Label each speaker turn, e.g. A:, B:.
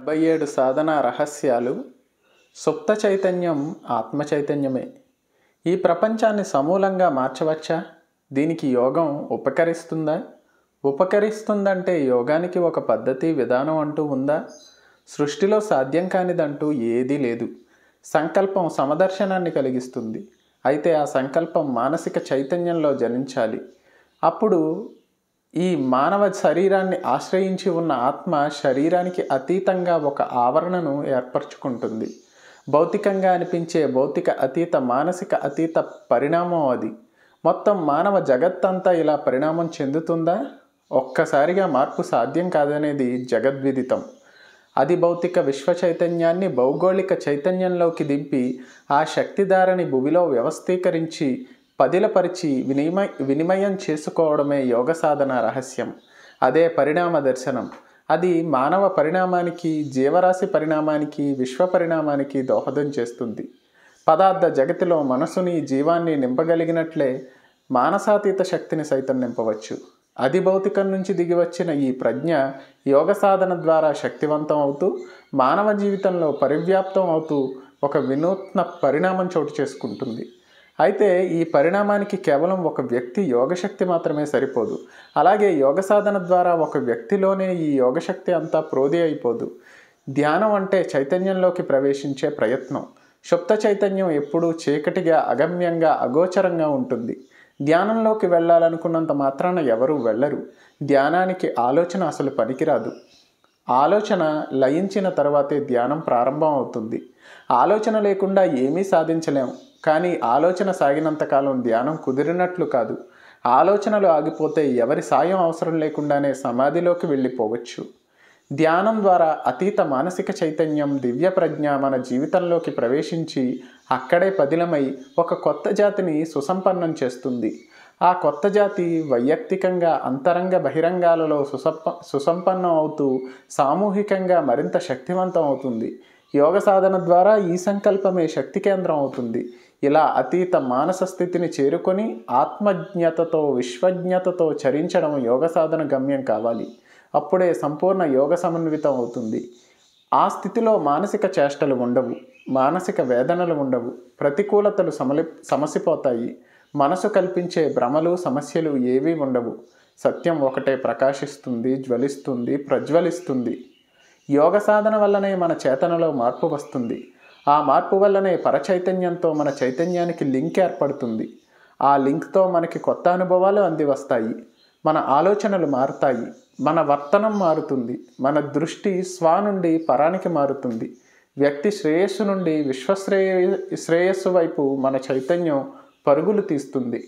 A: డెబ్బై ఏడు సాధన రహస్యాలు సుప్త చైతన్యం ఆత్మ చైతన్యమే ఈ ప్రపంచాన్ని సమూలంగా మార్చవచ్చా దీనికి యోగం ఉపకరిస్తుందా ఉపకరిస్తుందంటే యోగానికి ఒక పద్ధతి విధానం అంటూ ఉందా సృష్టిలో సాధ్యం కానిదంటూ ఏదీ లేదు సంకల్పం సమదర్శనాన్ని కలిగిస్తుంది అయితే ఆ సంకల్పం మానసిక చైతన్యంలో జనించాలి అప్పుడు ఈ మానవ శరీరాన్ని ఆశ్రయించి ఉన్న ఆత్మ శరీరానికి అతీతంగా ఒక ఆవరణను ఏర్పరచుకుంటుంది భౌతికంగా అనిపించే భౌతిక అతీత మానసిక అతీత పరిణామం అది మొత్తం మానవ జగత్తంతా ఇలా పరిణామం చెందుతుందా ఒక్కసారిగా మార్పు సాధ్యం కాదనేది జగద్విదితం అది భౌతిక విశ్వ చైతన్యాన్ని భౌగోళిక చైతన్యంలోకి దింపి ఆ శక్తిధారని భూమిలో వ్యవస్థీకరించి పదిలపరిచి వినిమయ వినిమయం చేసుకోవడమే యోగ సాధన రహస్యం అదే పరిణామ దర్శనం అది మానవ పరిణామానికి జీవరాశి పరిణామానికి విశ్వ పరిణామానికి దోహదం చేస్తుంది పదార్థ జగతిలో మనసుని జీవాన్ని నింపగలిగినట్లే మానసాతీత శక్తిని సైతం నింపవచ్చు అధిభౌతికం నుంచి దిగివచ్చిన ఈ ప్రజ్ఞ యోగ సాధన ద్వారా శక్తివంతం అవుతూ మానవ జీవితంలో పరివ్యాప్తం అవుతూ ఒక వినూత్న పరిణామం చోటు చేసుకుంటుంది అయితే ఈ పరిణామానికి కేవలం ఒక వ్యక్తి యోగశక్తి మాత్రమే సరిపోదు అలాగే యోగ సాధన ద్వారా ఒక వ్యక్తిలోనే ఈ యోగశక్తి అంతా ప్రోది అయిపోదు ధ్యానం అంటే చైతన్యంలోకి ప్రవేశించే ప్రయత్నం సుప్త చైతన్యం ఎప్పుడూ చీకటిగా అగమ్యంగా అగోచరంగా ఉంటుంది ధ్యానంలోకి వెళ్ళాలనుకున్నంత మాత్రాన ఎవరూ వెళ్ళరు ధ్యానానికి ఆలోచన అసలు పనికిరాదు ఆలోచన లయించిన తర్వాతే ధ్యానం ప్రారంభం అవుతుంది ఆలోచన లేకుండా ఏమీ సాధించలేము కానీ ఆలోచన సాగినంతకాలం ధ్యానం కుదిరినట్లు కాదు ఆలోచనలు ఆగిపోతే ఎవరి సాయం అవసరం లేకుండానే సమాధిలోకి వెళ్ళిపోవచ్చు ధ్యానం ద్వారా అతీత మానసిక చైతన్యం దివ్య ప్రజ్ఞ మన జీవితంలోకి ప్రవేశించి అక్కడే పదిలమై ఒక కొత్త జాతిని సుసంపన్నం చేస్తుంది ఆ కొత్త జాతి వైయక్తికంగా అంతరంగ బహిరంగాలలో సుసంప సుసంపన్నం అవుతూ సామూహికంగా మరింత శక్తివంతం అవుతుంది యోగ సాధన ద్వారా ఈ సంకల్పమే శక్తి కేంద్రం అవుతుంది ఇలా అతీత మానస స్థితిని చేరుకొని ఆత్మజ్ఞతతో విశ్వజ్ఞతతో చరించడం యోగ సాధన గమ్యం కావాలి అప్పుడే సంపూర్ణ యోగ సమన్వితం అవుతుంది ఆ స్థితిలో మానసిక చేష్టలు ఉండవు మానసిక వేదనలు ఉండవు ప్రతికూలతలు సమలి సమసిపోతాయి మనసు కల్పించే భ్రమలు సమస్యలు ఏవీ ఉండవు సత్యం ఒకటే ప్రకాశిస్తుంది జ్వలిస్తుంది ప్రజ్వలిస్తుంది యోగ సాధన వల్లనే మన చేతనలో మార్పు వస్తుంది ఆ మార్పు వల్లనే పరచైతన్యంతో మన చైతన్యానికి లింక్ ఏర్పడుతుంది ఆ లింక్తో మనకి కొత్త అనుభవాలు అంది వస్తాయి మన ఆలోచనలు మారుతాయి మన వర్తనం మారుతుంది మన దృష్టి స్వా నుండి పరానికి మారుతుంది వ్యక్తి శ్రేయస్సు నుండి విశ్వశ్రేయ శ్రేయస్సు వైపు మన చైతన్యం పరుగులు తీస్తుంది